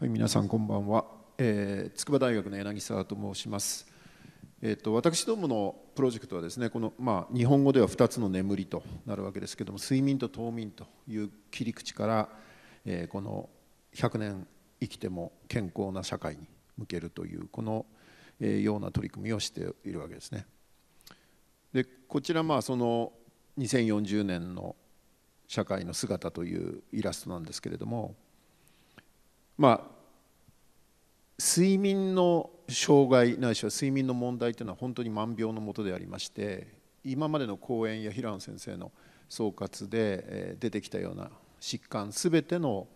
はい、皆さんこんばんは、えー、筑波大学の柳沢と申します、えーと、私どものプロジェクトはですねこの、まあ、日本語では2つの眠りとなるわけですけども睡眠と冬眠という切り口から、えー、この100年生きても健康な社会に向けるというこの、えー、ような取り組みをしているわけですねでこちらまあその2040年の社会の姿というイラストなんですけれどもまあ、睡眠の障害ないしは睡眠の問題というのは本当に万病のもとでありまして今までの講演や平野先生の総括で出てきたような疾患全ての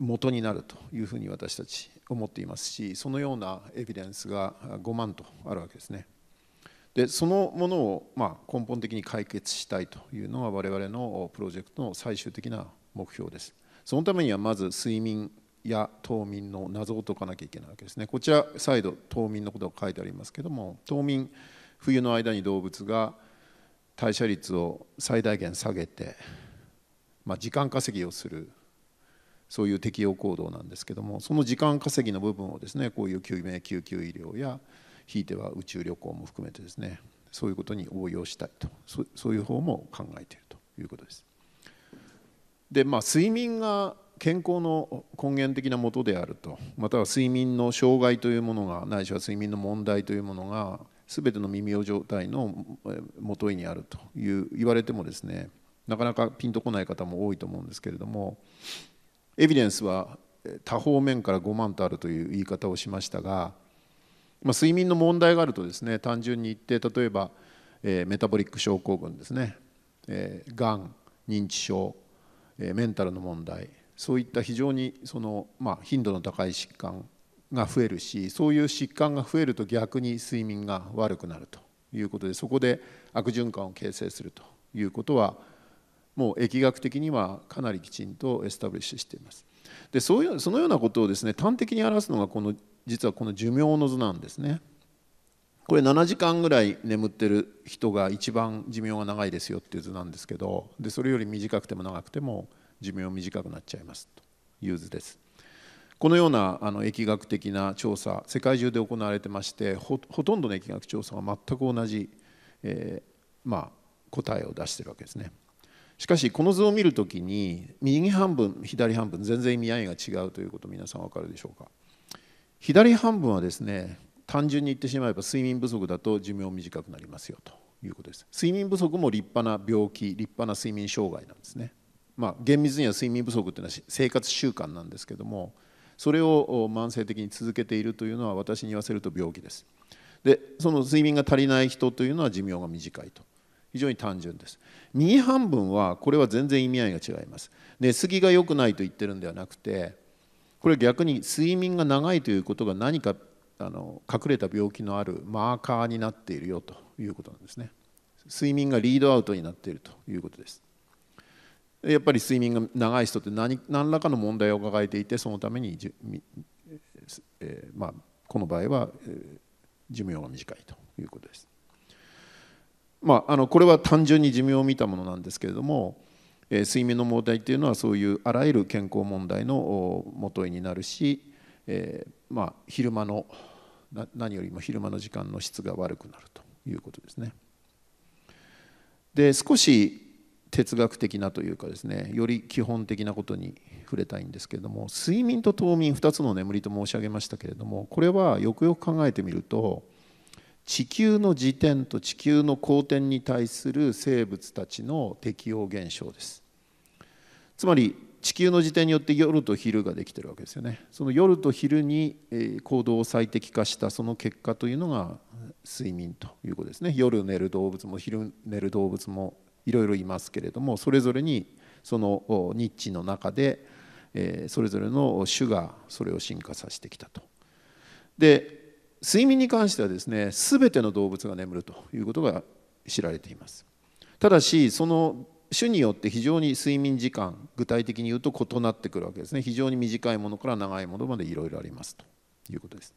元になるというふうに私たち思っていますしそのようなエビデンスが5万とあるわけですね。でそのものをまあ根本的に解決したいというのが我々のプロジェクトの最終的な目標です。そのためにはまず睡眠や島民の謎を解かなきゃいけないわけですねこちら再度島民のことが書いてありますけども島民冬の間に動物が代謝率を最大限下げて、まあ、時間稼ぎをするそういう適応行動なんですけどもその時間稼ぎの部分をですねこういう救命救急医療やひいては宇宙旅行も含めてですねそういうことに応用したいとそういう方も考えているということです。でまあ睡眠が健康の根源的なもとであるとまたは睡眠の障害というものがないしは睡眠の問題というものが全ての耳を状態の元いにあるという言われてもですねなかなかピンとこない方も多いと思うんですけれどもエビデンスは多方面から5万とあるという言い方をしましたが、まあ、睡眠の問題があるとですね単純に言って例えば、えメタボリック症候群ですねがん、えー、認知症、えメンタルの問題そういった非常にその、まあ、頻度の高い疾患が増えるしそういう疾患が増えると逆に睡眠が悪くなるということでそこで悪循環を形成するということはもう疫学的にはかなりきちんとエスタブリッシュしています。でそういうそのようなことをですね端的に表すのがこの実はこの寿命の図なんですね。これ7時間ぐらい眠ってる人が一番寿命が長いですよっていう図なんですけどでそれより短くても長くても寿命短くなっちゃいますという図です。このようなあの疫学的な調査世界中で行われてましてほとんどの疫学調査は全く同じ、えー、まあ、答えを出してるわけですね。しかしこの図を見るときに右半分左半分全然意味合いが違うということ皆さん分かるでしょうか左半分はですね単純に言ってしまえば睡眠不足だと寿命短くなりますよということです睡眠不足も立派な病気立派な睡眠障害なんですねまあ、厳密には睡眠不足というのは生活習慣なんですけどもそれを慢性的に続けているというのは私に言わせると病気ですでその睡眠が足りない人というのは寿命が短いと非常に単純です右半分はこれは全然意味合いが違います寝すぎが良くないと言ってるんではなくてこれ逆に睡眠が長いということが何かあの隠れた病気のあるマーカーになっているよということなんですね睡眠がリードアウトになっているということですやっぱり睡眠が長い人って何何らかの問題を抱えていてそのためにじ、えー、まあ、この場合は、えー、寿命が短いということです。まあ、あのこれは単純に寿命を見たものなんですけれども、えー、睡眠の問題っていうのはそういうあらゆる健康問題の元になるし、えまあ、昼間の何よりも昼間の時間の質が悪くなるということですね。で少し哲学的なというかですねより基本的なことに触れたいんですけれども睡眠と冬眠2つの眠りと申し上げましたけれどもこれはよくよく考えてみると地球の自転と地球の公転に対する生物たちの適応現象ですつまり地球の自転によって夜と昼ができてるわけですよねその夜と昼に行動を最適化したその結果というのが睡眠ということですね夜寝る動物も昼寝る動物もいろいろいますけれどもそれぞれにそのニッチの中でそれぞれの種がそれを進化させてきたと。で睡眠に関してはですね全ての動物が眠るということが知られています。ただしその種によって非常に睡眠時間具体的に言うと異なってくるわけですね非常に短いものから長いものまでいろいろありますということです。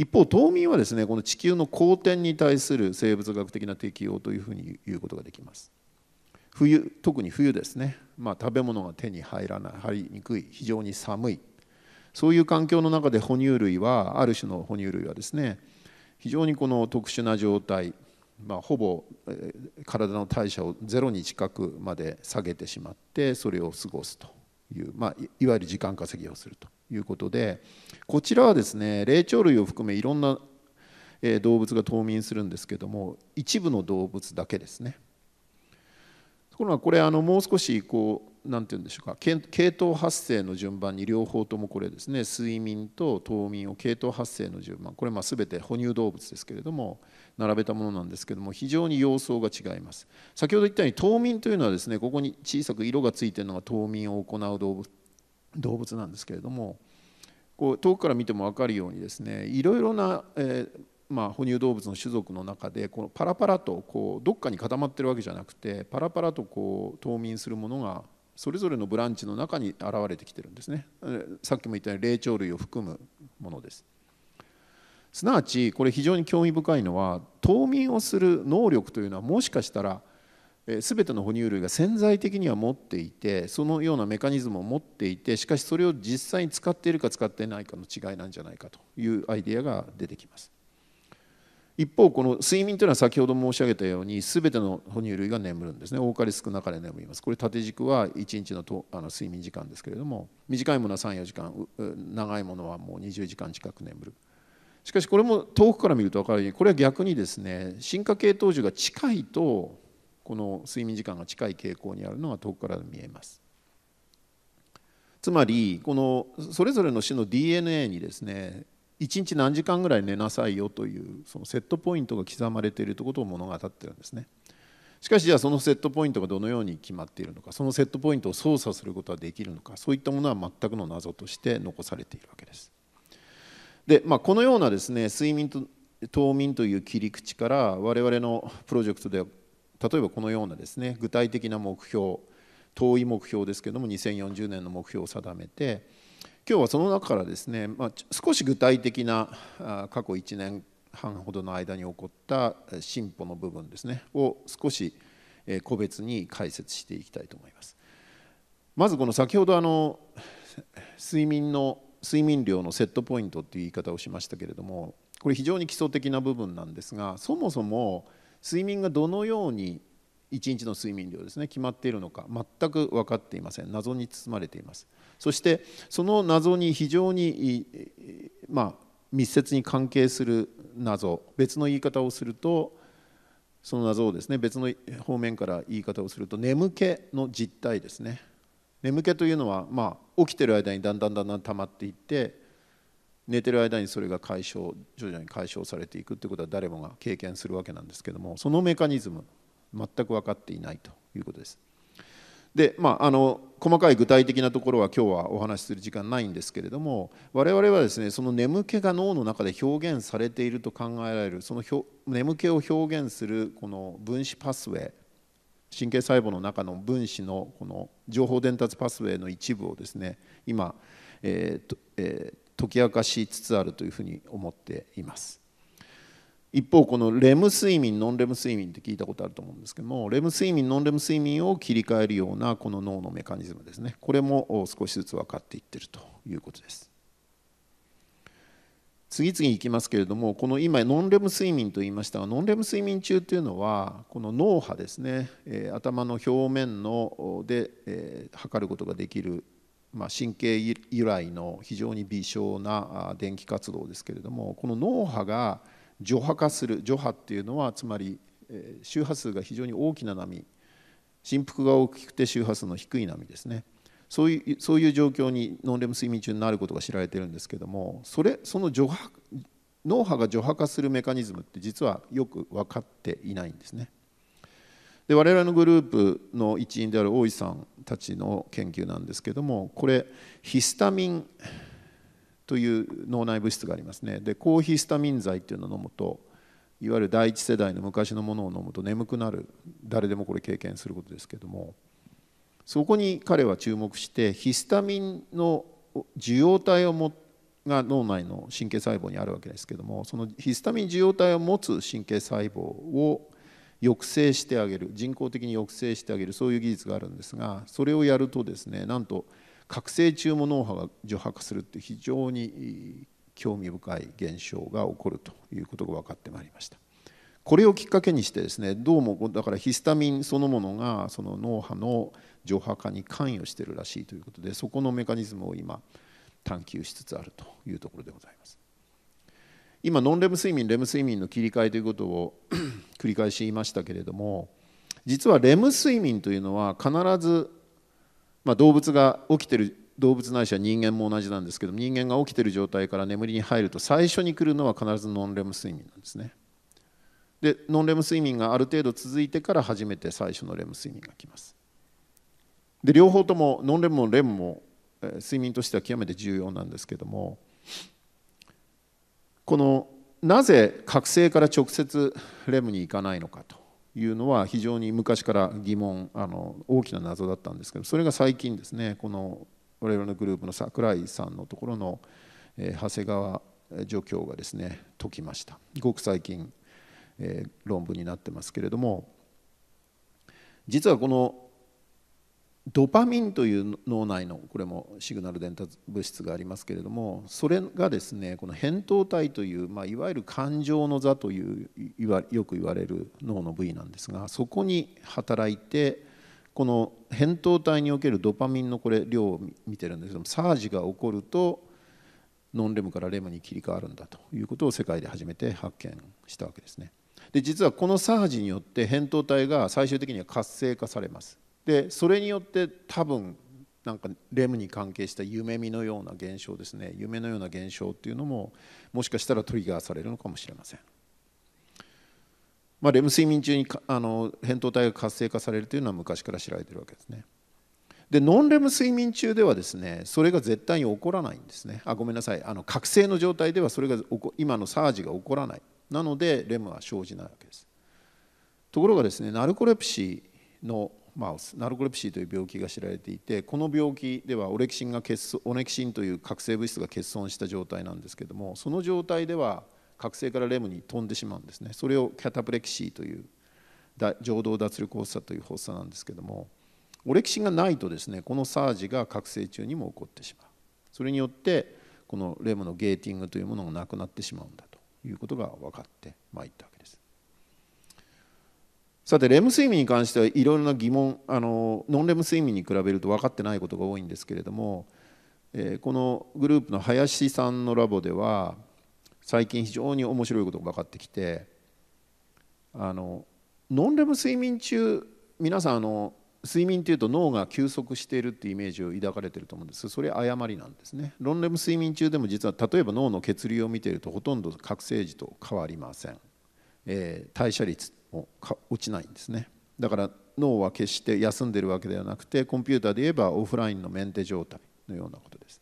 一方島民はですねこの地球の公転に対する生物学的な適応というふうに言うことができます冬特に冬ですね、まあ、食べ物が手に入らない入りにくい非常に寒いそういう環境の中で哺乳類はある種の哺乳類はですね非常にこの特殊な状態、まあ、ほぼ体の代謝をゼロに近くまで下げてしまってそれを過ごすという、まあ、いわゆる時間稼ぎをするということで。こちらはですね霊長類を含めいろんな動物が冬眠するんですけども一部の動物だけですね。ところがこれあのもう少しこう何て言うんでしょうか系統発生の順番に両方ともこれですね睡眠と冬眠を系統発生の順番これま全て哺乳動物ですけれども並べたものなんですけども非常に様相が違います先ほど言ったように冬眠というのはですねここに小さく色がついてるのが冬眠を行う動物動物なんですけれどもこう遠くから見ても分かるようにですねいろいろな、えー、まあ、哺乳動物の種族の中でこのパラパラとこうどっかに固まってるわけじゃなくてパラパラとこう冬眠するものがそれぞれのブランチの中に現れてきてるんですねさっきも言ったように霊長類を含むものですすなわちこれ非常に興味深いのは冬眠をする能力というのはもしかしたらすべての哺乳類が潜在的には持っていてそのようなメカニズムを持っていてしかしそれを実際に使っているか使っていないかの違いなんじゃないかというアイデアが出てきます一方この睡眠というのは先ほど申し上げたようにすべての哺乳類が眠るんですね多かれ少なかれ眠りますこれ縦軸は1日のとあの睡眠時間ですけれども短いものは34時間長いものはもう20時間近く眠るしかしこれも遠くから見ると分かるようにこれは逆にですね進化系統樹が近いとこの睡眠時間が近い傾向にあるのが遠くから見えます。つまりこのそれぞれの種の DNA にですね1日何時間ぐらい寝なさいよというそのセットポイントが刻まれているということを物語ってるんですね。しかしじゃあそのセットポイントがどのように決まっているのかそのセットポイントを操作することはできるのかそういったものは全くの謎として残されているわけです。でまあ、このようなですね睡眠と冬眠という切り口から我々のプロジェクトでは例えばこのようなですね具体的な目標遠い目標ですけども2040年の目標を定めて今日はその中からですね、まあ、少し具体的な過去1年半ほどの間に起こった進歩の部分ですねを少し個別に解説していきたいと思います。まずこの先ほどあの睡眠の睡眠量のセットポイントっていう言い方をしましたけれどもこれ非常に基礎的な部分なんですがそもそも睡眠がどのように1日の睡眠量ですね決まっているのか全く分かっていません謎に包まれていますそしてその謎に非常にまあ密接に関係する謎別の言い方をするとその謎をですね別の方面から言い方をすると眠気の実態ですね眠気というのはまあ起きてる間にだんだんだんだん溜まっていって寝てる間にそれが解消徐々に解消されていくってことは誰もが経験するわけなんですけどもそのメカニズム全く分かっていないということです。でまあ、あの細かい具体的なところは今日はお話しする時間ないんですけれども我々はですねその眠気が脳の中で表現されていると考えられるその眠気を表現するこの分子パスウェイ神経細胞の中の分子のこの情報伝達パスウェイの一部をですね今、えーとえー、解き明かしつつあるというふうに思っています。一方このレム睡眠ノンレム睡眠って聞いたことあると思うんですけどもレム睡眠ノンレム睡眠を切り替えるようなこの脳のメカニズムですねこれも少しずつ分かっていってるということです次々いきますけれどもこの今ノンレム睡眠と言いましたがノンレム睡眠中というのはこの脳波ですね頭の表面ので測ることができるまあ、神経由来の非常に微小な電気活動ですけれどもこの脳波が除波化する除波っていうのはつまり周波数が非常に大きな波振幅が大きくて周波数の低い波ですねそういうそういう状況にノンレム睡眠中になることが知られてるんですけどもそれその除波脳波が除波化するメカニズムって実はよく分かっていないんですね。で我々のグループの一員である大井さんたちの研究なんですけどもこれヒスタミンという脳内物質がありますねで抗ヒスタミン剤っていうのを飲むといわゆる第一世代の昔のものを飲むと眠くなる誰でもこれ経験することですけどもそこに彼は注目してヒスタミンの受容体をもが脳内の神経細胞にあるわけですけどもそのヒスタミン受容体を持つ神経細胞を抑制してあげる人工的に抑制してあげるそういう技術があるんですがそれをやるとですねなんと覚醒中も脳波が除波化するって非常に興味深い現象が起こるということが分かってまいりました。これをきっかけにしてですねどうもだからヒスタミンそのものがその脳波の除波化に関与してるらしいということでそこのメカニズムを今探求しつつあるというところでございます。今ノンレム睡眠レム睡眠の切り替えということを繰り返し言いましたけれども実はレム睡眠というのは必ず、まあ、動物が起きてる動物ないしは人間も同じなんですけど人間が起きてる状態から眠りに入ると最初に来るのは必ずノンレム睡眠なんですね。でノンレム睡眠がある程度続いてから初めて最初のレム睡眠が来ます。で両方ともノンレムもレムも睡眠としては極めて重要なんですけどもこのなぜ覚醒から直接レムに行かないのかというのは非常に昔から疑問あの大きな謎だったんですけどそれが最近ですねこの我々のグループの櫻井さんのところの、え長谷川助教がですね解きましたごく最近、え論文になってますけれども実はこのドパミンという脳内のこれもシグナル伝達物質がありますけれどもそれがですねこの扁桃体という、まあ、いわゆる感情の座というよく言われる脳の部位なんですがそこに働いてこの扁桃体におけるドパミンのこれ量を見てるんですけどもサージが起こるとノンレムからレムに切り替わるんだということを世界で初めて発見したわけですね。で実はこのサージによって扁桃体が最終的には活性化されます。でそれによって多分なんかレムに関係した夢見のような現象ですね夢のような現象っていうのももしかしたらトリガーされるのかもしれません、まあ、レム睡眠中にあの扁桃体が活性化されるというのは昔から知られてるわけですねでノンレム睡眠中ではですねそれが絶対に起こらないんですねあごめんなさいあの覚醒の状態ではそれが今のサージが起こらないなのでレムは生じないわけですところがですねナルコレプシーのマウスナルコレプシーという病気が知られていてこの病気ではオレキシンが欠損オレキシンという覚醒物質が欠損した状態なんですけどもその状態では覚醒からレムに飛んでしまうんですねそれをキャタプレキシーという情動脱力発作という発作なんですけどもオレキシンがないとですねこのサージが覚醒中にも起こってしまうそれによってこのレムのゲーティングというものがなくなってしまうんだということが分かってまいったわけですさてレム睡眠に関してはいろいろな疑問あのノンレム睡眠に比べると分かってないことが多いんですけれども、えー、このグループの林さんのラボでは最近非常に面白いことが分かってきてあのノンレム睡眠中皆さんあの睡眠というと脳が休息しているっていうイメージを抱かれてると思うんですそれ誤りなんですねノンレム睡眠中でも実は例えば脳の血流を見ているとほとんど覚醒時と変わりません、えー、代謝率も落ちないんですねだから脳は決して休んでるわけではなくてコンピューターで言えばオフラインのメンテ状態のようなことです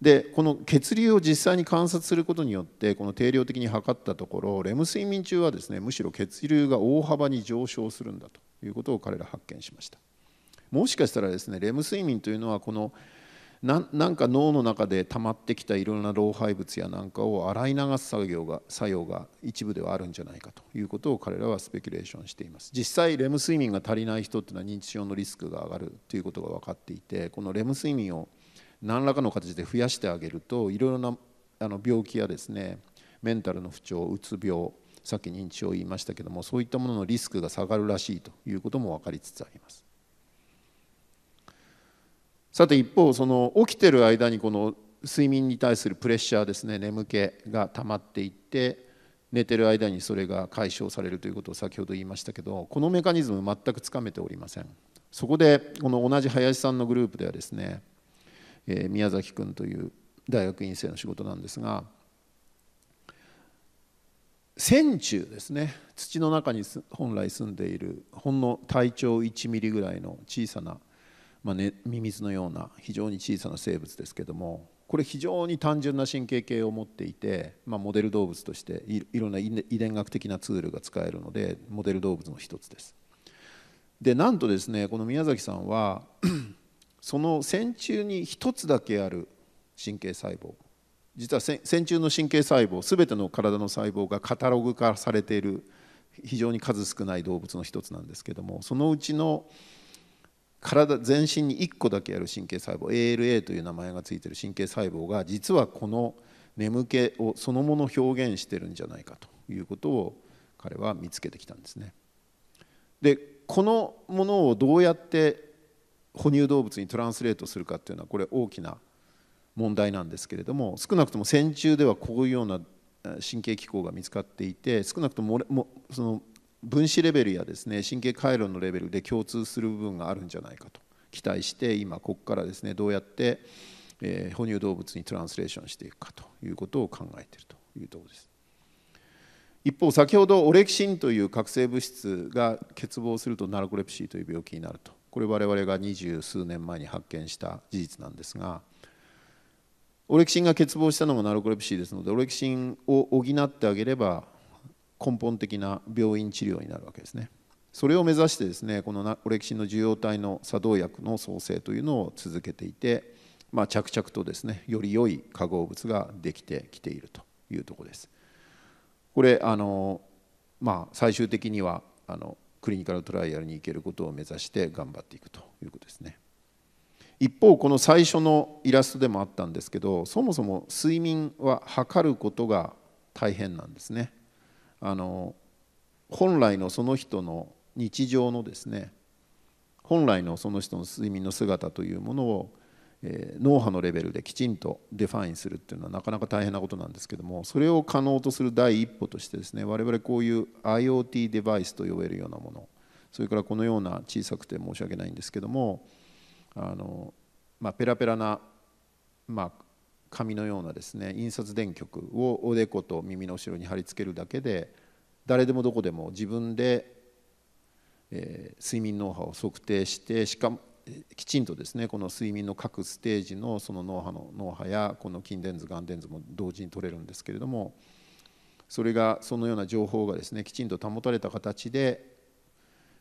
でこの血流を実際に観察することによってこの定量的に測ったところレム睡眠中はですねむしろ血流が大幅に上昇するんだということを彼ら発見しましたもしかしたらですねレム睡眠というのはこのなんか脳の中で溜まってきたいろんな老廃物やなんかを洗い流す作業が作用が一部ではあるんじゃないかということを彼らはスペキュレーションしています実際レム睡眠が足りない人っていうのは認知症のリスクが上がるということが分かっていてこのレム睡眠を何らかの形で増やしてあげるといろいろなあの病気やですねメンタルの不調うつ病さっき認知症を言いましたけどもそういったもののリスクが下がるらしいということも分かりつつあります。さて一方その起きてる間にこの睡眠に対するプレッシャーですね眠気が溜まっていって寝てる間にそれが解消されるということを先ほど言いましたけどこのメカニズム全くつかめておりませんそこでこの同じ林さんのグループではですね、えー、宮崎君という大学院生の仕事なんですが線虫ですね土の中に本来住んでいるほんの体長1ミリぐらいの小さなまあね、ミミズのような非常に小さな生物ですけどもこれ非常に単純な神経系を持っていて、まあ、モデル動物としていろんな遺伝学的なツールが使えるのでモデル動物の一つです。でなんとですねこの宮崎さんは その線虫に一つだけある神経細胞実は線虫の神経細胞全ての体の細胞がカタログ化されている非常に数少ない動物の一つなんですけどもそのうちの体全身に1個だけある神経細胞 ALA という名前がついてる神経細胞が実はこの眠気をそのもの表現してるんじゃないかということを彼は見つけてきたんですね。でこのものをどうやって哺乳動物にトランスレートするかっていうのはこれ大きな問題なんですけれども少なくとも線虫ではこういうような神経機構が見つかっていて少なくともその分子レベルやですね神経回路のレベルで共通する部分があるんじゃないかと期待して今ここからですねどうやって、えー、哺乳動物にトランスレーションしていくかということを考えているというところです。一方先ほどオレキシンという覚醒物質が欠乏するとナルコレプシーという病気になるとこれ我々が二十数年前に発見した事実なんですがオレキシンが欠乏したのもナルコレプシーですのでオレキシンを補ってあげれば根本的な病院治療になるわけですね。それを目指してですねこのオレキシンの受容体の作動薬の創生というのを続けていて、まあ、着々とですねより良い化合物ができてきているというとこです。これあの、まあ、最終的にはあのクリニカルトライアルに行けることを目指して頑張っていくということですね。一方この最初のイラストでもあったんですけどそもそも睡眠は測ることが大変なんですね。あの本来のその人の日常のですね本来のその人の睡眠の姿というものを、えー、脳波のレベルできちんとデファインするっていうのはなかなか大変なことなんですけどもそれを可能とする第一歩としてですね我々こういう IoT デバイスと呼べるようなものそれからこのような小さくて申し訳ないんですけどもあの、まあ、ペラペラな、まあ、紙のようなですね印刷電極をおでこと耳の後ろに貼り付けるだけで誰でもどこでも自分で、えー、睡眠脳波を測定してしかもきちんとですねこの睡眠の各ステージのその脳波の脳波やこの筋電図眼電図も同時に取れるんですけれどもそれがそのような情報がですねきちんと保たれた形で、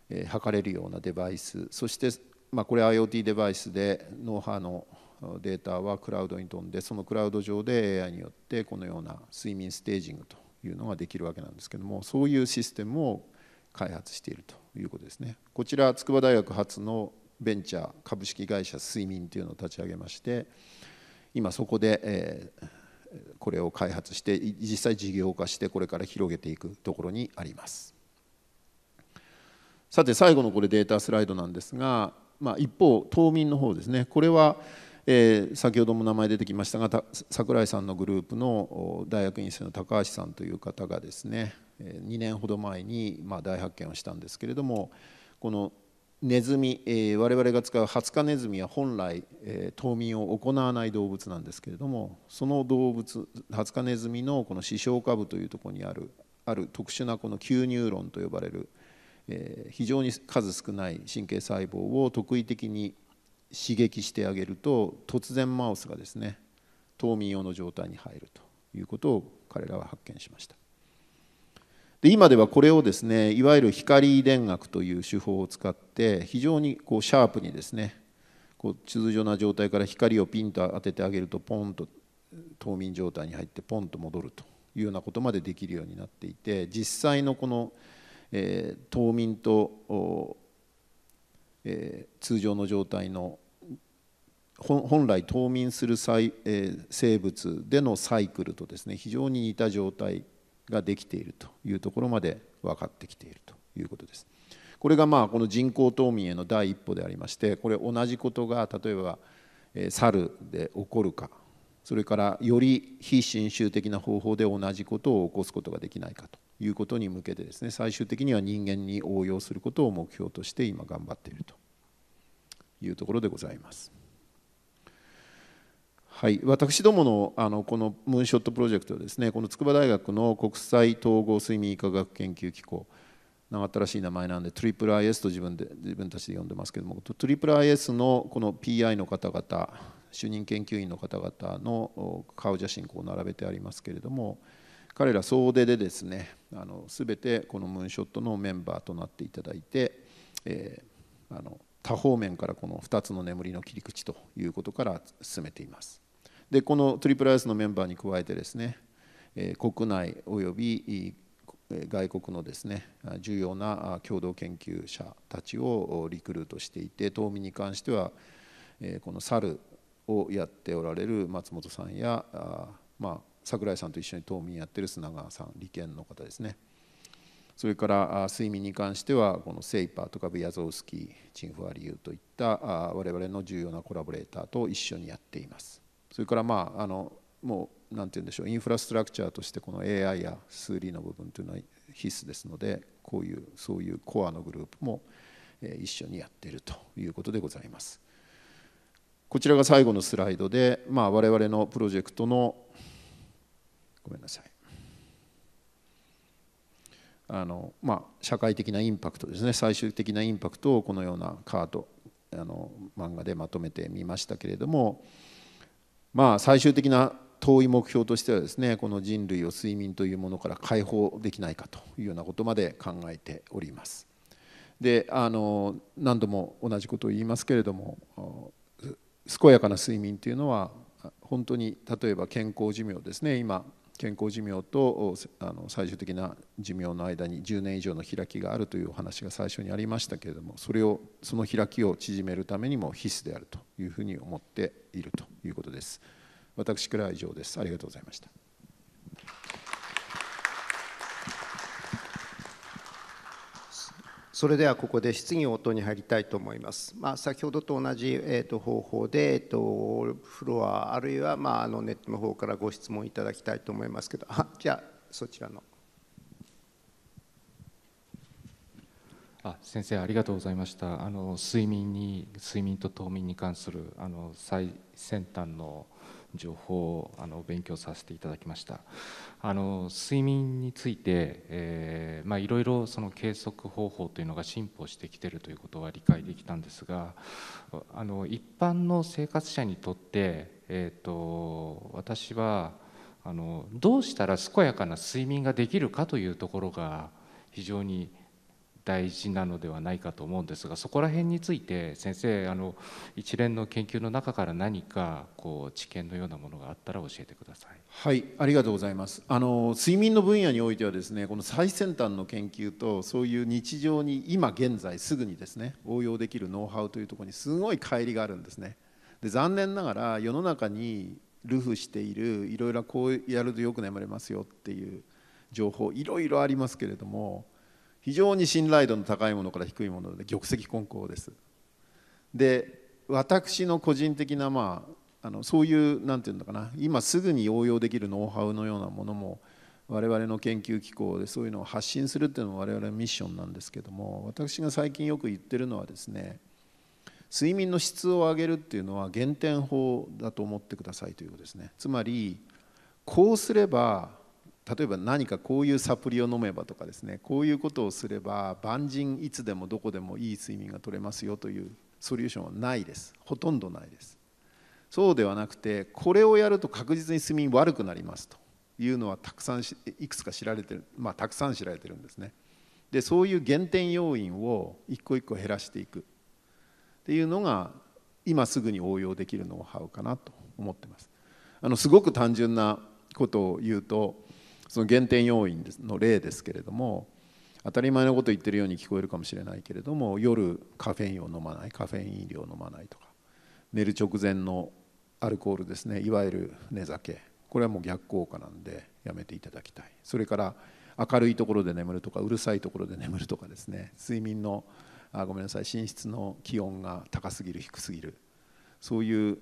えー、測れるようなデバイスそして、まあ、これ IoT デバイスで脳波のデータはクラウドに飛んでそのクラウド上で AI によってこのような睡眠ステージングというのができるわけなんですけどもそういうシステムを開発しているということですね。こちら筑波大学発のベンチャー株式会社睡眠というのを立ち上げまして今そこで、えこれを開発して実際事業化してこれから広げていくところにありますさて最後のこれデータスライドなんですが、まあ、一方冬眠の方ですねこれはえー、先ほども名前出てきましたが櫻井さんのグループの大学院生の高橋さんという方がですね2年ほど前に、まあ、大発見をしたんですけれどもこのネズミ、えー、我々が使うハツカネズミは本来、えー、冬眠を行わない動物なんですけれどもその動物ハツカネズミのこの視床下部というところにあるある特殊なこの球ニューロンと呼ばれる、えー、非常に数少ない神経細胞を特異的に刺激してあげると突然マウスがですね冬眠用の状態に入るということを彼らは発見しましたで今ではこれをですねいわゆる光電学という手法を使って非常にこうシャープにですねこう通常な状態から光をピンと当ててあげるとポンと冬眠状態に入ってポンと戻るというようなことまでできるようになっていて実際のこの、えー、冬眠と、えー、通常の状態の本来冬眠する、え生物でのサイクルとですね非常に似た状態ができているというところまで分かってきているということです。これがまあこの人工冬眠への第一歩でありましてこれ同じことが例えば猿で起こるかそれからより非侵襲的な方法で同じことを起こすことができないかということに向けてですね最終的には人間に応用することを目標として今頑張っているというところでございます。はい、私どものあのこのムーンショットプロジェクトはですねこの筑波大学の国際統合睡眠医科学研究機構長ったらしい名前なんで t r i p l i s と自分で自分たちで呼んでますけども t r i p l i s のこの PI の方々主任研究員の方々の顔写真を並べてありますけれども彼ら総出でですねあの全てこのムーンショットのメンバーとなっていただいて、えー、あの多方面からこの2つの眠りの切り口ということから進めています。でこの IIIS のメンバーに加えてですね国内および外国のですね重要な共同研究者たちをリクルートしていて島民に関してはこのルをやっておられる松本さんや、まあ、桜井さんと一緒に島民やってる砂川さん利権の方ですねそれから睡眠に関してはこのセイパーとかブヤゾウスキーチンフワリユーといった我々の重要なコラボレーターと一緒にやっています。それからまああのもうんて言うんでしょうインフラストラクチャーとしてこの AI や数理の部分というのは必須ですのでこういうそういうコアのグループも一緒にやっているということでございます。こちらが最後のスライドで、まあ、我々のプロジェクトのごめんなさいあの、まあ、社会的なインパクトですね最終的なインパクトをこのようなカードあの漫画でまとめてみましたけれども、まあ、最終的な遠い目標としてはですねこの人類を睡眠というものから解放できないかというようなことまで考えております。であの何度も同じことを言いますけれども健やかな睡眠というのは本当に例えば健康寿命ですね今健康寿命とあの最終的な寿命の間に10年以上の開きがあるというお話が最初にありましたけれどもそれをその開きを縮めるためにも必須であるというふうに思っているということです。私からは以上です。ありがとうございました。それではここで質疑応答に入りたいと思います。まあ、先ほどと同じ、えー、と方法で、えー、とフロアあるいは、まあ、あのネットの方からご質問いただきたいと思いますけどあじゃあそちらの。あ先生ありがとうございましたあの睡眠に睡眠と冬眠に関するあの最先端の情報をあの勉強させていただきましたあの睡眠について、えまあ、いろいろその計測方法というのが進歩してきてるということは理解できたんですがあの一般の生活者にとって、えーと私はあのどうしたら健やかな睡眠ができるかというところが非常に大事なのではないかと思うんですがそこら辺について先生あの一連の研究の中から何かこう知見のようなものがあったら教えてください。はいありがとうございますあの睡眠の分野においてはですねこの最先端の研究とそういう日常に今現在すぐにですね応用できるノウハウというところにすごい乖離があるんですね。で残念ながら世の中にルフしているいろいろこうやるとよく眠れますよっていう情報いろいろありますけれども非常に信頼度の高いものから低いもので玉石混交です。で私の個人的な、まあ、あのそういう何て言うのかな今すぐに応用できるノウハウのようなものも我々の研究機構でそういうのを発信するっていうのも我々のミッションなんですけども私が最近よく言ってるのはですね睡眠の質を上げるっていうのは減点法だと思ってくださいということですねつまりこうすれば例えば何かこういうサプリを飲めばとかですねこういうことをすれば万人いつでもどこでもいい睡眠が取れますよというソリューションはないですほとんどないですそうではなくてこれをやると確実に睡眠悪くなりますというのはたくさんいくつか知られてるまあたくさん知られてるんですねでそういう減点要因を一個一個減らしていくっていうのが今すぐに応用できるノウハウかなと思ってますあのすごく単純なことを言うとその減点要因の例ですけれども当たり前のこと言ってるように聞こえるかもしれないけれども夜カフェインを飲まないカフェイン飲料を飲まないとか寝る直前のアルコールですねいわゆる寝酒これはもう逆効果なんでやめていただきたいそれから明るいところで眠るとかうるさいところで眠るとかですね睡眠のあごめんなさい寝室の気温が高すぎる低すぎるそういう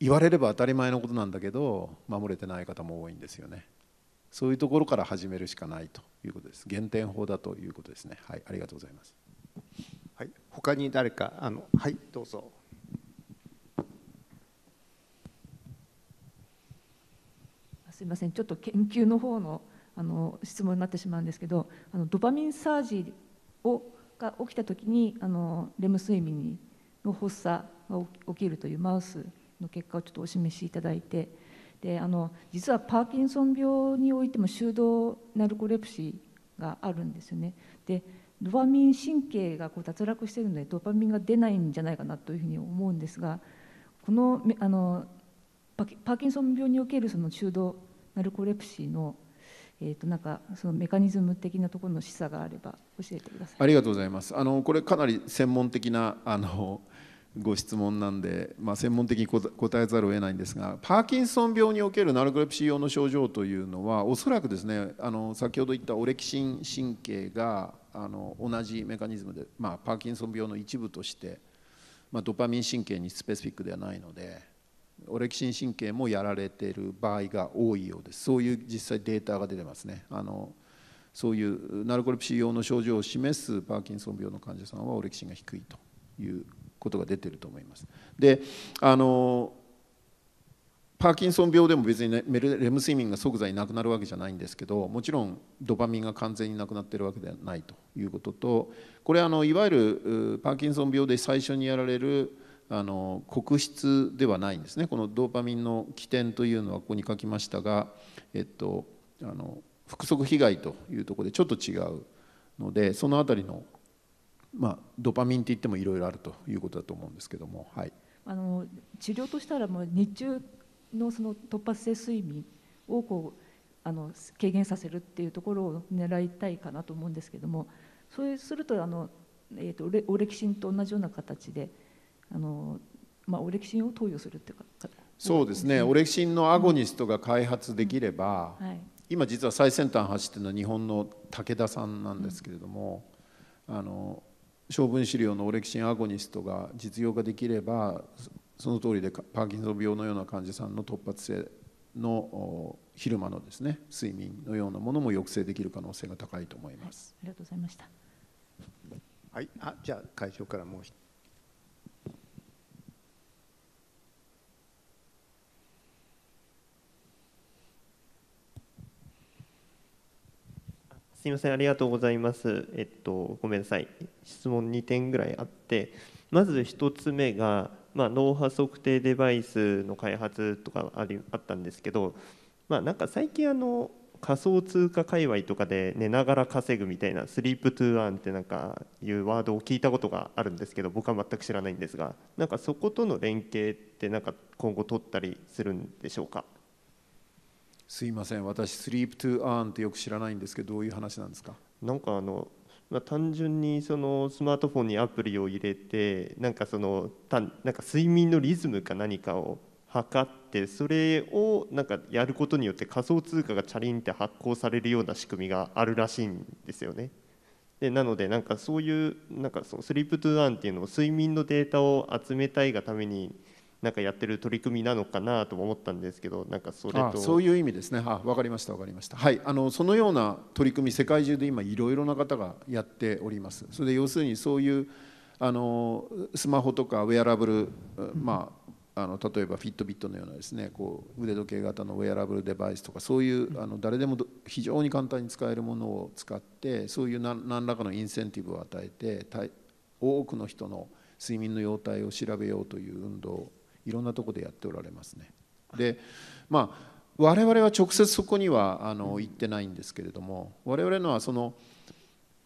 言われれば当たり前のことなんだけど守れてない方も多いんですよねそういうところから始めるしかないということです原点法だということですねはいありがとうございますはい他に誰かあのはいどうぞすみませんちょっと研究の方のあの質問になってしまうんですけどあのドパミンサージをが起きた時にあのレム睡眠の発作が起きるというマウスの結果をちょっとお示しいただいてであの実はパーキンソン病においても修道ナルコレプシーがあるんですよねでドパミン神経がこう脱落しているのでドパミンが出ないんじゃないかなというふうに思うんですがこのあのパーキンソン病におけるその中道ナルコレプシーの,、えー、となんかそのメカニズム的なところの示唆があれば教えてくださいありがとうございますあのこれかなり専門的なあのご質問なんで、まあ、専門的に答えざるを得ないんですがパーキンソン病におけるナルコレプシー用の症状というのはおそらくですねあの先ほど言ったオレキシン神経があの同じメカニズムで、まあ、パーキンソン病の一部として、まあ、ドパミン神経にスペシフィックではないのでオレキシン神経もやられている場合が多いようですそういう実際データが出てますねあのそういうナルコレプシー用の症状を示すパーキンソン病の患者さんはオレキシンが低いということが出てると思います。であのパーキンソン病でも別に、ね、レム睡眠が即座になくなるわけじゃないんですけどもちろんドパミンが完全になくなってるわけではないということとこれあのいわゆるパーキンソン病で最初にやられるあの黒質ではないんですねこのドーパミンの起点というのはここに書きましたが、えっと、あの複足被害というとこでちょっと違うのでその辺りのまあ、ドパミンって言ってもいろいろあるということだと思うんですけども、はい、あの治療としたらもう日中のその突発性睡眠をこうあの軽減させるっていうところを狙いたいかなと思うんですけどもそうするとあの、えーと、レオレキシンと同じような形であの、まあ、オレキシンを投与するっていうかそうですね、オレキシンのアゴニストが開発できれば、うんはい、今実は最先端走ってるのは日本の武田さんなんですけれども、うん、あの小分子量のオレキシンアゴニストが実用化できればその通りでパーキンソン病のような患者さんの突発性の昼間のですね睡眠のようなものも抑制できる可能性が高いと思います。はい、ありがとうございました。はい、あじゃあ会場からもうすみません、ありがとうございます。えっと、ごめんなさい。質問2点ぐらいあって、まず1つ目が、まあ、脳波測定デバイスの開発とかありあったんですけど、まあ、なんか最近あの、仮想通貨界隈とかで寝ながら稼ぐみたいなスリープトゥーアンってなんかいうワードを聞いたことがあるんですけど僕は全く知らないんですがなんかそことの連携ってなんか今後取ったりするんでしょうかすいません私スリープトゥーアーンってよく知らないんですけどどういう話なんですかなんかあのま単純にそのスマートフォンにアプリを入れてなんかそのたなんか睡眠のリズムか何かを測ってそれをなんかやることによって仮想通貨がチャリンって発行されるような仕組みがあるらしいんですよね。でなのでなんかそういうなんかそのスリープトゥーアンっていうのを睡眠のデータを集めたいがためになんかやってる取り組みなのかなとも思ったんですけどなんかそれとそういう意味ですねは分かりました分かりましたはいあのそのような取り組み世界中で今いろいろな方がやっておりますそれで要するにそういうあのスマホとかウェアラブル、まあ、あの例えばフィットビットのようなですねこう腕時計型のウェアラブルデバイスとかそういうあの誰でも非常に簡単に使えるものを使ってそういう何らかのインセンティブを与えて多くの人の睡眠の様態を調べようという運動いろんなとこでやっておられますね。でまあ我々は直接そこにはあの行ってないんですけれども我々のはその、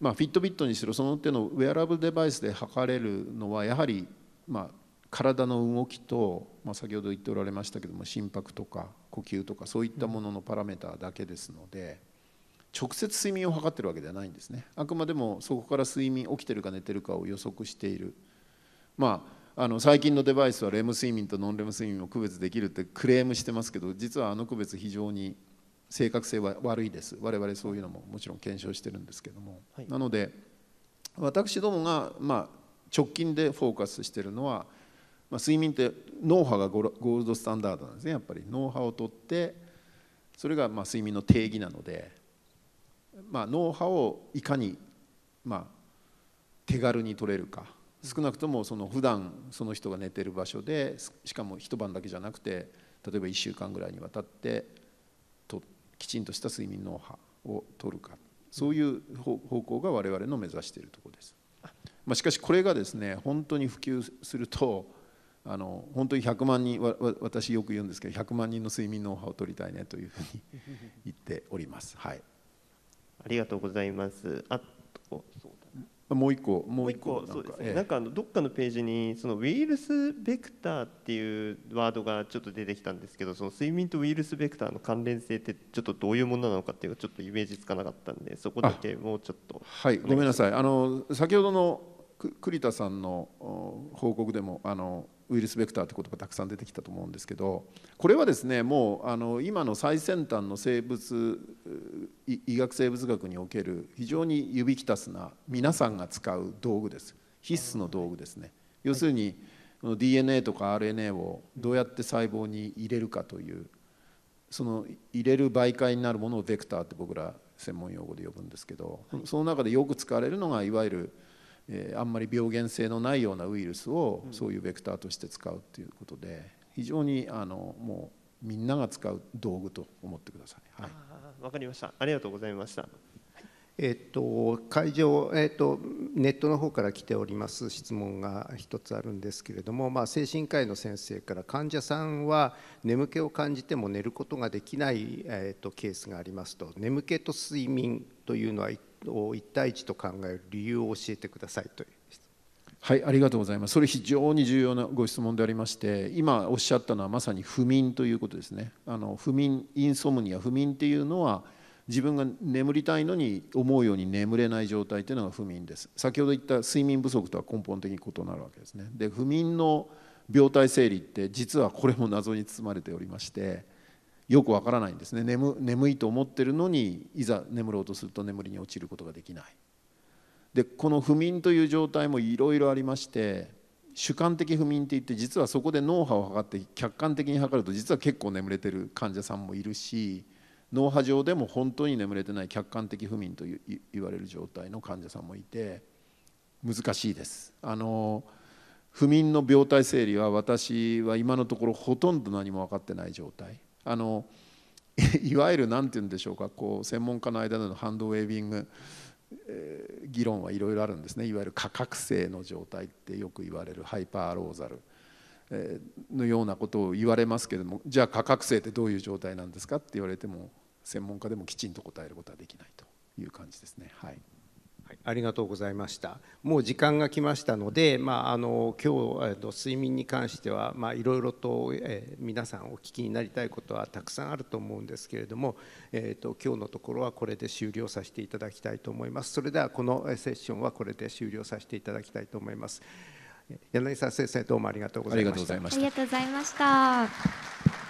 まあ、フィットビットにしろその手のウェアラブルデバイスで測れるのはやはり、まあ、体の動きと、まあ、先ほど言っておられましたけども心拍とか呼吸とかそういったもののパラメーターだけですので直接睡眠を測ってるわけではないんですねあくまでもそこから睡眠起きてるか寝てるかを予測しているまああの最近のデバイスはレム睡眠とノンレム睡眠を区別できるってクレームしてますけど実はあの区別非常に正確性は悪いです我々そういうのももちろん検証してるんですけども、はい、なので私どもが、まあ、直近でフォーカスしてるのは、まあ、睡眠って脳波がゴールドスタンダードなんですねやっぱり脳波をとってそれがまあ睡眠の定義なので、まあ、脳波をいかにまあ手軽に取れるか少なくともその普段その人が寝てる場所でしかも一晩だけじゃなくて例えば1週間ぐらいにわたってときちんとした睡眠脳波をとるかそういう方向が我々の目指しているところです。まあ、しかしこれがですね本当に普及するとあの本当に100万人私よく言うんですけど100万人の睡眠脳波を取りたいねというふうに言っております。はい、ありがとうございます。あとそうだ、ねもう一個もう一個そうですね、ええ、なんかあのどっかのページにそのウイルスベクターっていうワードがちょっと出てきたんですけどその睡眠とウイルスベクターの関連性ってちょっとどういうものなのかっていうちょっとイメージつかなかったんでそこだけもうちょっとはいごめんなさいあの先ほどの栗田さんの報告でもあのウイルスベクターって言葉たくさん出てきたと思うんですけどこれはですねもうあの今の最先端の生物医学生物学における非常に指きたすな皆さんが使う道具です必須の道具ですね要するに、DNA とか RNA をどうやって細胞に入れるかというその入れる媒介になるものをベクターって僕ら専門用語で呼ぶんですけど、その中でよく使われるのがいわゆるえあんまり病原性のないようなウイルスをそういうベクターとして使うということで非常にあのもうみんなが使う道具と思ってください。はい、わかりました。ありがとうございました。えっと、会場、えっと、ネットの方から来ております質問が一つあるんですけれども、まあ、精神科医の先生から患者さんは眠気を感じても寝ることができない、えっと、ケースがありますと眠気と睡眠というのは一を1対1と考える理由を教えてくださいというはい、ありがとうございます。それ非常に重要なご質問でありまして、今おっしゃったのはまさに不眠ということですね。あの不眠、インソムニア、不眠っていうのは自分が眠りたいのに思うように眠れない状態というのが不眠です。先ほど言った睡眠不足とは根本的に異なるわけですね。で、不眠の病態整理って実はこれも謎に包まれておりまして。よくわからないんですね眠眠いと思ってるのにいざ眠ろうとすると眠りに落ちることができないでこの不眠という状態もいろいろありまして主観的不眠っていって実はそこで脳波を測って客観的に測ると実は結構眠れてる患者さんもいるし脳波上でも本当に眠れてない客観的不眠と言われる状態の患者さんもいて難しいです。あの不眠の病態整理は私は今のところほとんど何も分かってない状態あの いわゆる何て言うんでしょうかこう専門家の間でのハンドウェービング議論はいろいろあるんですねいわゆる価格性の状態ってよく言われるハイパーローザルのようなことを言われますけれどもじゃあ価格性ってどういう状態なんですかって言われても専門家でもきちんと答えることはできないという感じですね。はいありがとうございました。もう時間が来ましたので、まあ、あの今日、えっと睡眠に関しては、まあ、いろいろと、えー、皆さんお聞きになりたいことはたくさんあると思うんですけれども、えーと、今日のところはこれで終了させていただきたいと思います。それではこのセッションはこれで終了させていただきたいと思います。柳沢先生どうもありがとうございました。ありがとうございました。